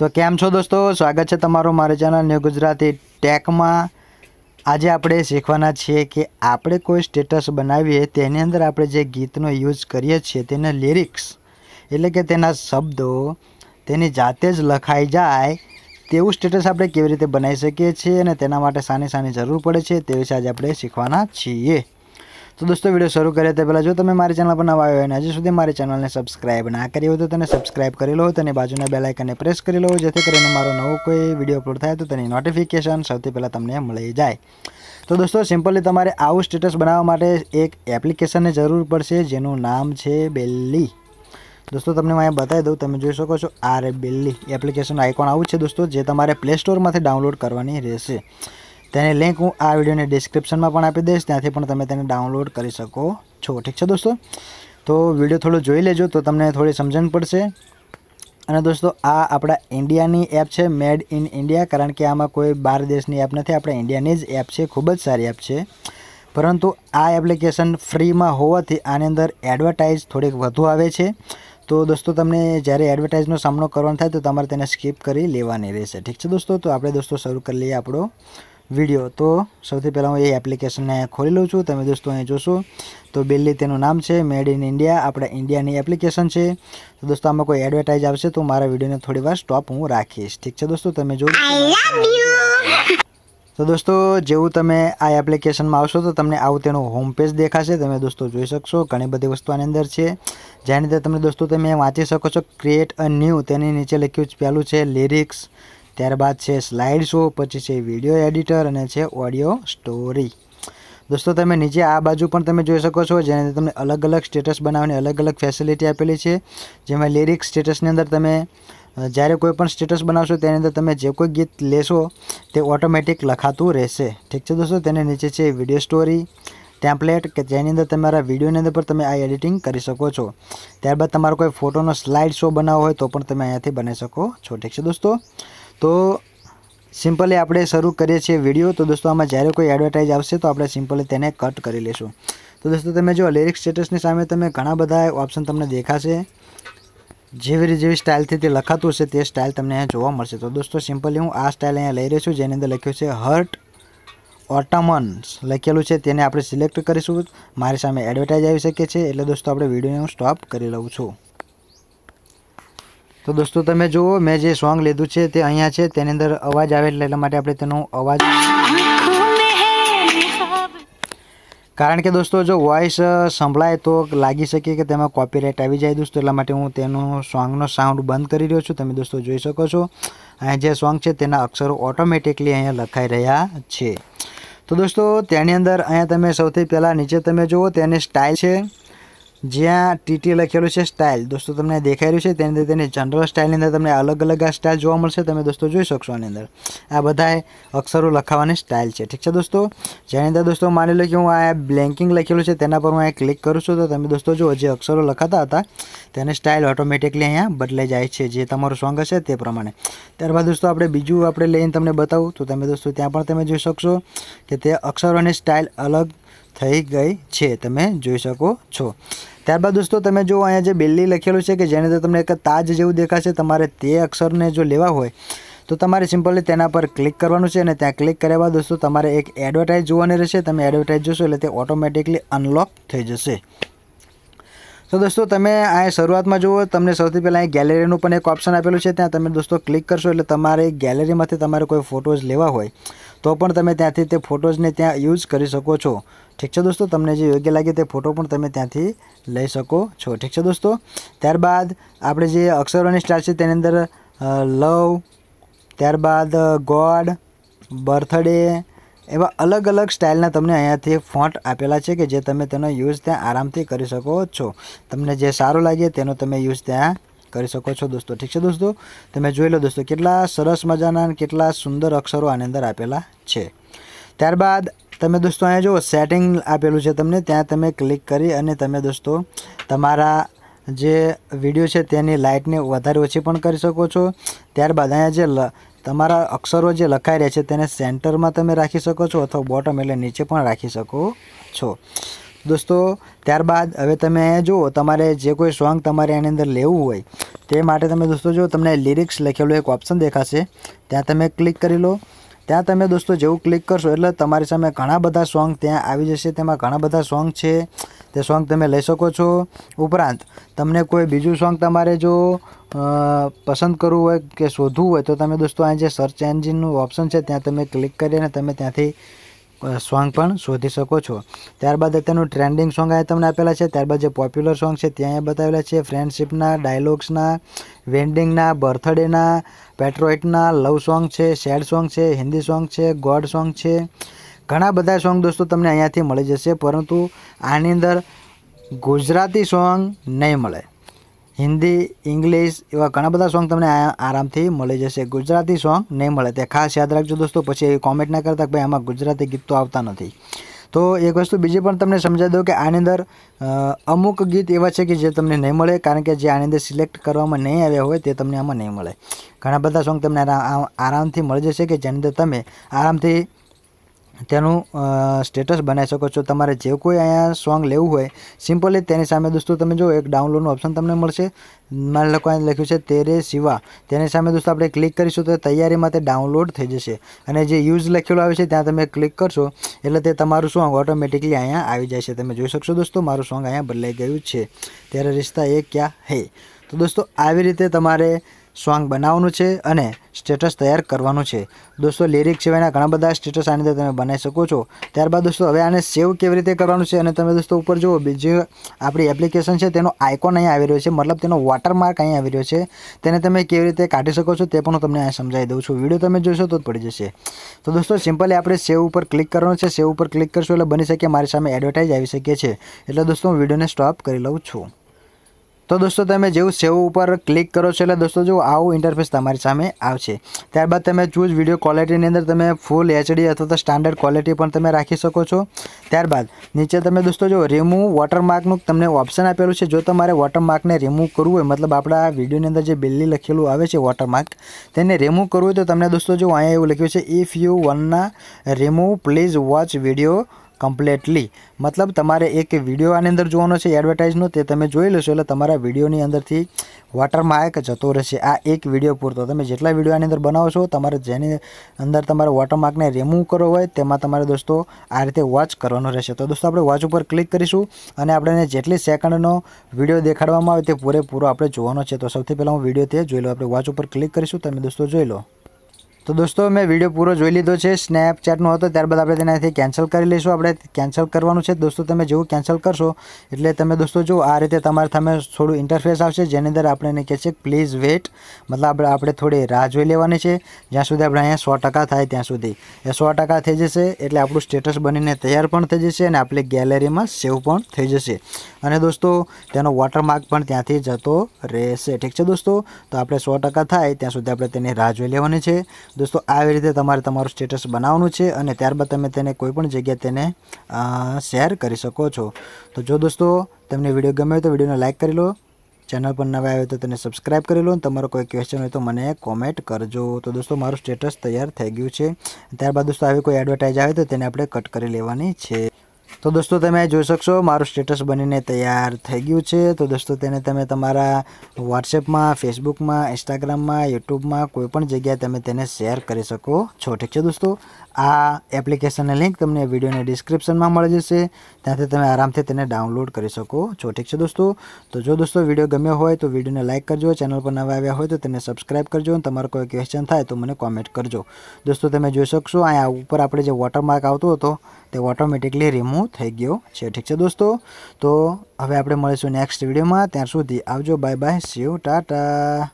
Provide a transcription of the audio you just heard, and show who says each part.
Speaker 1: તો કેમ છો દોસ્તો સ્વાગત છે તમારું મારે ચેનલ ન્યૂ ગુજરાતી ટેકમાં આજે આપણે શીખવાના છીએ કે આપણે કોઈ સ્ટેટસ બનાવીએ તેની અંદર આપણે જે ગીતનો યુઝ કરીએ છીએ તેના લિરિક્સ એટલે કે તેના શબ્દો તેની જાતે જ લખાઈ જાય તેવું સ્ટેટસ આપણે કેવી રીતે બનાવી શકીએ છીએ અને તેના માટે સાની સાની જરૂર પડે છે તે વિશે આજે આપણે શીખવાના છીએ તો દોસ્તો વિડીયો શરૂ કરીએ તે પહેલાં જો તમે મારી ચેનલ પર નવા આવ્યો અને હજી સુધી મારી ચેનલને સબસ્ક્રાઇબ ના કરી હોય તો તેને સબસ્ક્રાઇબ કરી લો અને બાજુના બેલ આઇકનને પ્રેસ કરી લો જેથી કરીને મારો નવો કોઈ વિડીયો અપલોડ થાય તો તેની નોટિફિકેશન સૌથી પહેલાં તમને મળી જાય તો દોસ્તો સિમ્પલી તમારે આવું સ્ટેટસ બનાવવા માટે એક એપ્લિકેશનની જરૂર પડશે જેનું નામ છે બેલ્લી દોસ્તો તમને હું બતાવી દઉં તમે જોઈ શકો છો આર બેલ્લી એપ્લિકેશન આઇકોન આવું છે દોસ્તો જે તમારે પ્લે સ્ટોરમાંથી ડાઉનલોડ કરવાની રહેશે તેની લિંક હું આ વિડીયોની ડિસ્ક્રિપ્શનમાં પણ આપી દઈશ ત્યાંથી પણ તમે તેને ડાઉનલોડ કરી શકો છો ઠીક છે દોસ્તો તો વિડીયો થોડો જોઈ લેજો તો તમને થોડી સમજણ પડશે અને દોસ્તો આ આપણા ઇન્ડિયાની એપ છે મેડ ઇન ઇન્ડિયા કારણ કે આમાં કોઈ બહાર દેશની એપ નથી આપણા ઇન્ડિયાની જ એપ છે ખૂબ જ સારી એપ છે પરંતુ આ એપ્લિકેશન ફ્રીમાં હોવાથી આની અંદર એડવર્ટાઇઝ થોડીક વધુ આવે છે તો દોસ્તો તમને જ્યારે એડવર્ટાઇઝનો સામનો કરવાનો થાય તો તમારે તેને સ્કીપ કરી લેવાની રહેશે ઠીક છે દોસ્તો તો આપણે દોસ્તો શરૂ કરી લઈએ આપણો વિડીયો તો સૌથી પહેલાં હું એ એપ્લિકેશનને ખોલી લઉં છું તમે દોસ્તો અહીં જોશો તો બિલ્લી તેનું નામ છે મેડ ઇન ઇન્ડિયા આપણે ઇન્ડિયાની એપ્લિકેશન છે તો દોસ્તો આમાં કોઈ એડવર્ટાઇઝ આવશે તો મારા વિડીયોને થોડી સ્ટોપ હું રાખીશ ઠીક છે દોસ્તો તમે જો તો દોસ્તો જેવું તમે આ એપ્લિકેશનમાં આવશો તો તમને આવું તેનું હોમપેજ દેખાશે તમે દોસ્તો જોઈ શકશો ઘણી બધી વસ્તુ આની અંદર છે જેની અંદર તમે દોસ્તો તમે વાંચી શકો છો ક્રિએટ અ ન્યૂ તેની નીચે લખ્યું પહેલું છે લિરિક્સ ત્યારબાદ છે સ્લાઇડ શો પછી છે વિડીયો એડિટર અને છે ઓડિયો સ્ટોરી દોસ્તો તમે નીચે આ બાજુ પણ તમે જોઈ શકો છો જેને તમને અલગ અલગ સ્ટેટસ બનાવવાની અલગ અલગ ફેસિલિટી આપેલી છે જેમાં લિરિક્સ સ્ટેટસની અંદર તમે જ્યારે કોઈ પણ સ્ટેટસ બનાવશો તેની અંદર તમે જે કોઈ ગીત લેશો તે ઓટોમેટિક લખાતું રહેશે ઠીક છે દોસ્તો તેને નીચે છે વિડીયો સ્ટોરી ટેમ્પલેટ કે જેની અંદર તમારા વિડીયોની અંદર પણ તમે આ એડિટિંગ કરી શકો છો ત્યારબાદ તમારો કોઈ ફોટોનો સ્લાઇડ શો બનાવવો હોય તો પણ તમે અહીંયાથી બનાવી શકો છો ઠીક છે દોસ્તો તો સિમ્પલી આપણે શરૂ કરીએ છીએ વિડીયો તો દોસ્તો આમાં જ્યારે કોઈ એડવર્ટાઇઝ આવશે તો આપણે સિમ્પલી તેને કટ કરી લઈશું તો દોસ્તો તમે જો લિરિક્સ સ્ટેટસની સામે તમે ઘણા બધા ઓપ્શન તમને દેખાશે જેવી જેવી સ્ટાઇલથી તે લખાતું હશે તે સ્ટાઇલ તમને અહીંયા જોવા મળશે તો દોસ્તો સિમ્પલી હું આ સ્ટાઇલ અહીંયા લઈ રહ્યો છું જેની અંદર લખ્યું છે હર્ટ ઓટમન્સ લખેલું છે તેને આપણે સિલેક્ટ કરીશું મારી સામે એડવર્ટાઇઝ આવી શકે છે એટલે દોસ્તો આપણે વિડીયોને હું સ્ટોપ કરી લઉં છું તો દોસ્તો તમે જુઓ મેં જે સોંગ લીધું છે તે અહીંયા છે તેની અંદર અવાજ આવે એટલે એટલા માટે આપણે તેનો અવાજ કારણ કે દોસ્તો જો વોઇસ સંભળાય તો લાગી શકે કે તેમાં કોપીરાઇટ આવી જાય દોસ્તો એટલા માટે હું તેનો સોંગનો સાઉન્ડ બંધ કરી રહ્યો છું તમે દોસ્તો જોઈ શકો છો અહીંયા જે સોંગ છે તેના અક્ષરો ઓટોમેટિકલી અહીંયા લખાઈ રહ્યા છે તો દોસ્તો તેની અંદર અહીંયા તમે સૌથી પહેલાં નીચે તમે જુઓ તેની સ્ટાઇલ છે જ્યાં ટીટી લખેલું છે સ્ટાઇલ દોસ્તો તમને દેખાઈ રહ્યું છે તેની અંદર તેની જનરલ સ્ટાઇલની અંદર તમને અલગ અલગ આ સ્ટાઇલ જોવા મળશે તમે દોસ્તો જોઈ શકશો આની અંદર આ બધા અક્ષરો લખાવાની સ્ટાઇલ છે ઠીક છે દોસ્તો જેની અંદર દોસ્તો માની લો કે હું આ બ્લેન્કિંગ લખેલું છે તેના પર હું અહીંયા ક્લિક કરું છું તો તમે દોસ્તો જો જે અક્ષરો લખાતા હતા તેની સ્ટાઇલ ઓટોમેટિકલી અહીંયા બદલાઈ જાય છે જે તમારું સોંગ હશે તે પ્રમાણે ત્યારબાદ દોસ્તો આપણે બીજું આપણે લઈને તમને બતાવું તો તમે દોસ્તો ત્યાં પણ તમે જોઈ શકશો કે તે અક્ષરોની સ્ટાઇલ અલગ થઈ ગઈ છે તમે જોઈ શકો છો ત્યારબાદ દોસ્તો તમે જો અહીંયા જે બિલ્લી લખેલું છે કે જેને અંદર તમને એક તાજ જેવું દેખાશે તમારે તે અક્ષરને જો લેવા હોય તો તમારે સિમ્પલી તેના પર ક્લિક કરવાનું છે અને ત્યાં ક્લિક કર્યા બાદ દોસ્તો તમારે એક એડવર્ટાઇઝ જોવાની રહેશે તમે એડવર્ટાઇઝ જોશો એટલે તે ઓટોમેટિકલી અનલોક થઈ જશે તો દોસ્તો તમે આ શરૂઆતમાં જુઓ તમને સૌથી પહેલાં અહીં ગેલેરીનું પણ એક ઓપ્શન આપેલું છે ત્યાં તમે દોસ્તો ક્લિક કરશો એટલે તમારે ગેલેરીમાંથી તમારે કોઈ ફોટોઝ લેવા હોય તો પણ તમે ત્યાંથી તે ફોટોઝને ત્યાં યુઝ કરી શકો છો ઠીક છે દોસ્તો તમને જે યોગ્ય લાગે તે ફોટો પણ તમે ત્યાંથી લઈ શકો છો ઠીક છે દોસ્તો ત્યારબાદ આપણે જે અક્ષરોની સ્ટાર છે તેની અંદર લવ ત્યારબાદ ગોડ બર્થડે એવા અલગ અલગ સ્ટાઇલના તમને અહીંયાથી ફોન્ટ આપેલા છે કે જે તમે તેનો યુઝ ત્યાં આરામથી કરી શકો છો તમને જે સારું લાગે તેનો તમે યુઝ ત્યાં કરી શકો છો દોસ્તો ઠીક છે દોસ્તો તમે જોઈ લો દોસ્તો કેટલા સરસ મજાના અને કેટલા સુંદર અક્ષરો આની અંદર આપેલા છે ત્યારબાદ તમે દોસ્તો અહીંયા જુઓ સેટિંગ આપેલું છે તમને ત્યાં તમે ક્લિક કરી અને તમે દોસ્તો તમારા જે વિડીયો છે તેની લાઇટને વધારે ઓછી પણ કરી શકો છો ત્યારબાદ અહીંયા જે તમારા અક્ષરો જે લખાઈ રહ્યા છે તેને સેન્ટરમાં તમે રાખી શકો છો અથવા બોટમ એટલે નીચે પણ રાખી શકો છો દોસ્તો ત્યારબાદ હવે તમે અહીંયા જુઓ તમારે જે કોઈ સોંગ તમારે એની અંદર લેવું હોય તે માટે તમે દોસ્તો જો તમને લિરિક્સ લખેલું એક ઓપ્શન દેખાશે ત્યાં તમે ક્લિક કરી લો ત્યાં તમે દોસ્તો જેવું ક્લિક કરશો એટલે તમારી સામે ઘણા બધા સોંગ ત્યાં આવી જશે તેમાં ઘણા બધા સોંગ છે તે સોંગ તમે લઈ શકો છો ઉપરાંત તમને કોઈ બીજું સોંગ તમારે જો પસંદ કરવું હોય કે શોધવું હોય તો તમે દોસ્તો અહીં જે સર્ચ એન્જિનનું ઓપ્શન છે ત્યાં તમે ક્લિક કરીને તમે ત્યાંથી સોંગ પણ શોધી શકો છો ત્યારબાદ અત્યારનું ટ્રેન્ડિંગ સોંગ અહીંયા તમને આપેલા છે ત્યારબાદ જે પોપ્યુલર સોંગ છે ત્યાં અહીંયા બતાવેલા છે ફ્રેન્ડશિપના ડાયલોગ્સના વેન્ડિંગના બર્થડેના પેટ્રોઇટના લવ સોંગ છે સેડ સોંગ છે હિન્દી સોંગ છે ગોડ સોંગ છે ઘણા બધા સોંગ દોસ્તો તમને અહીંયાથી મળી જશે પરંતુ આની અંદર ગુજરાતી સોંગ નહીં મળે હિન્દી ઇંગ્લિશ એવા ઘણા બધા સોંગ તમને આરામથી મળી જશે ગુજરાતી સોંગ નહીં મળે તે ખાસ યાદ રાખજો દોસ્તો પછી એવી કોમેન્ટ ના કરતા કે ભાઈ આમાં ગુજરાતી ગીતો આવતા નથી તો એક વસ્તુ બીજી પણ તમને સમજાવી દઉં કે આની અંદર અમુક ગીત એવા છે કે જે તમને નહીં મળે કારણ કે જે આની અંદર સિલેક્ટ કરવામાં નહીં આવ્યા હોય તે તમને આમાં નહીં મળે ઘણા બધા સોંગ તમને આરામથી મળી જશે કે જેની અંદર તમે આરામથી તેનું સ્ટેટસ બનાવી શકો છો તમારે જે કોઈ અહીંયા સોંગ લેવું હોય સિમ્પલી તેની સામે દોસ્તો તમે જો એક ડાઉનલોડનું ઓપ્શન તમને મળશે મારે લખવાનું લખ્યું છે તેરે શિવા તેની સામે દોસ્તો આપણે ક્લિક કરીશું તો તૈયારીમાં તે ડાઉનલોડ થઈ જશે અને જે યુઝ લખેલું આવે છે ત્યાં તમે ક્લિક કરશો એટલે તે તમારું સોંગ ઓટોમેટિકલી અહીંયા આવી જાય છે તમે જોઈ શકશો દોસ્તો મારું સોંગ અહીંયા બદલાઈ ગયું છે ત્યારે રિશ્તા એ ક્યાં હે તો દોસ્તો આવી રીતે તમારે સોંગ બનાવવાનું છે અને સ્ટેટસ તૈયાર કરવાનું છે દોસ્તો લિરિક સિવાયના ઘણા બધા સ્ટેટસ આની અંદર તમે બનાવી શકો છો ત્યારબાદ દોસ્તો હવે આને સેવ કેવી રીતે કરવાનું છે અને તમે દોસ્તો ઉપર જુઓ બીજી આપણી એપ્લિકેશન છે તેનો આઇકોન અહીં આવી રહ્યો છે મતલબ તેનો વોટરમાર્ક અહીં આવી રહ્યો છે તેને તમે કેવી રીતે કાઢી શકો છો તે પણ હું તમને અહીં સમજાવી દઉં છું વિડીયો તમે જોશો તો પડી જશે તો દોસ્તો સિમ્પલી આપણે સેવ ઉપર ક્લિક કરવાનું છે સેવ ઉપર ક્લિક કરશું એટલે બની શકે મારી સામે એડવર્ટાઇઝ આવી શકે છે એટલે દોસ્તો હું વિડીયોને સ્ટોપ કરી લઉં છું તો દોસ્તો તમે જેવું સેવ ઉપર ક્લિક કરો છો એટલે દોસ્તો જો આવું ઇન્ટરફેસ તમારી સામે આવશે ત્યારબાદ તમે ચૂઝ વિડીયો ક્વોલિટીની અંદર તમે ફૂલ એચડી અથવા તો સ્ટાન્ડર્ડ ક્વોલિટી પણ તમે રાખી શકો છો ત્યારબાદ નીચે તમે દોસ્તો જો રિમૂવ વોટરમાર્કનું તમને ઓપ્શન આપેલું છે જો તમારે વોટરમાર્કને રિમૂવ કરવું હોય મતલબ આપણા વિડીયોની અંદર જે બિલ્લી લખેલું આવે છે વોટરમાર્ક તેને રિમૂવ કરવું હોય તો તમને દોસ્તો જો અહીંયા એવું લખ્યું છે if you wanna remove please watch video completely મતલબ તમારે એક વિડીયો આની અંદર જોવાનો છે એડવર્ટાઇઝનો તે તમે જોઈ લેશો એટલે તમારા વિડીયોની અંદરથી વોટરમાર્ક જતો રહેશે આ એક વિડીયો પૂરતો તમે જેટલા વિડીયો આની અંદર બનાવો છો તમારે જેની અંદર તમારે વોટરમાર્કને રિમૂવ કરવો હોય તેમાં તમારે દોસ્તો આ રીતે વોચ કરવાનો રહેશે તો દોસ્તો આપણે વોચ ઉપર ક્લિક કરીશું અને આપણે જેટલી સેકન્ડનો વિડીયો દેખાડવામાં આવે તે પૂરેપૂરો આપણે જોવાનો છે તો સૌથી પહેલાં હું વિડીયો તે જોઈ લો આપણે વોચ ઉપર ક્લિક કરીશું તમે દોસ્તો જોઈ લો તો દોસ્તો મેં વિડીયો પૂરો જોઈ લીધો છે સ્નેપચેટનો હતો ત્યારબાદ આપણે તેનાથી કેન્સલ કરી લઈશું આપણે કેન્સલ કરવાનું છે દોસ્તો તમે જેવું કેન્સલ કરશો એટલે તમે દોસ્તો જો આ રીતે તમારે તમે થોડું ઇન્ટરફેસ આવશે જેની અંદર આપણે એને કહે છે પ્લીઝ વેટ મતલબ આપણે આપણે થોડી રાહ જોઈ લેવાની છે જ્યાં સુધી આપણે અહીંયા સો ટકા થાય ત્યાં સુધી એ સો ટકા થઈ જશે એટલે આપણું સ્ટેટસ બનીને તૈયાર પણ થઈ જશે અને આપણી ગેલેરીમાં સેવ પણ થઈ જશે અને દોસ્તો તેનો વોટરમાર્ક પણ ત્યાંથી જતો રહેશે ઠીક છે દોસ્તો તો આપણે સો થાય ત્યાં સુધી આપણે તેની રાહ જોઈ લેવાની છે દોસ્તો આવી રીતે તમારે તમારું સ્ટેટસ બનાવવાનું છે અને ત્યારબાદ તમે તેને કોઈપણ જગ્યાએ તેને શેર કરી શકો છો તો જો દોસ્તો તમને વિડીયો ગમે તો વિડીયોને લાઇક કરી લો ચેનલ પર નવા આવે તો તેને સબસ્ક્રાઇબ કરી લો અને તમારો કોઈ ક્વેશ્ચન હોય તો મને કોમેન્ટ કરજો તો દોસ્તો મારું સ્ટેટસ તૈયાર થઈ ગયું છે ત્યારબાદ દોસ્તો આવી કોઈ એડવર્ટાઇઝ આવે તો તેને આપણે કટ કરી લેવાની છે તો દોસ્તો તમે જોઈ શકશો મારું સ્ટેટસ બનીને તૈયાર થઈ ગયું છે તો દોસ્તો તેને તમે તમારા વોટ્સએપમાં ફેસબુકમાં ઇન્સ્ટાગ્રામમાં યુટ્યુબમાં કોઈપણ જગ્યાએ તમે તેને શેર કરી શકો છો ઠીક છે દોસ્તો આ એપ્લિકેશનની લિંક તમને વિડીયોની ડિસ્ક્રિપ્શનમાં મળી જશે ત્યાંથી તમે આરામથી તેને ડાઉનલોડ કરી શકો છો ઠીક છે દોસ્તો તો જો દોસ્તો વિડીયો ગમ્યો હોય તો વિડીયોને લાઇક કરજો ચેનલ પર નવા આવ્યા હોય તો તેને સબસ્ક્રાઇબ કરજો અને તમારો કોઈ ક્વેશ્ચન થાય તો મને કોમેન્ટ કરજો દોસ્તો તમે જોઈ શકશો અહીંયા ઉપર આપણે જે વોટરમાર્ક આવતો હતો તે ઓટોમેટિકલી રિમૂવ થઈ ગયો છે ઠીક છે દોસ્તો તો હવે આપણે મળીશું નેક્સ્ટ વિડીયોમાં ત્યાં સુધી આવજો બાય બાય સી સીવ ટાટા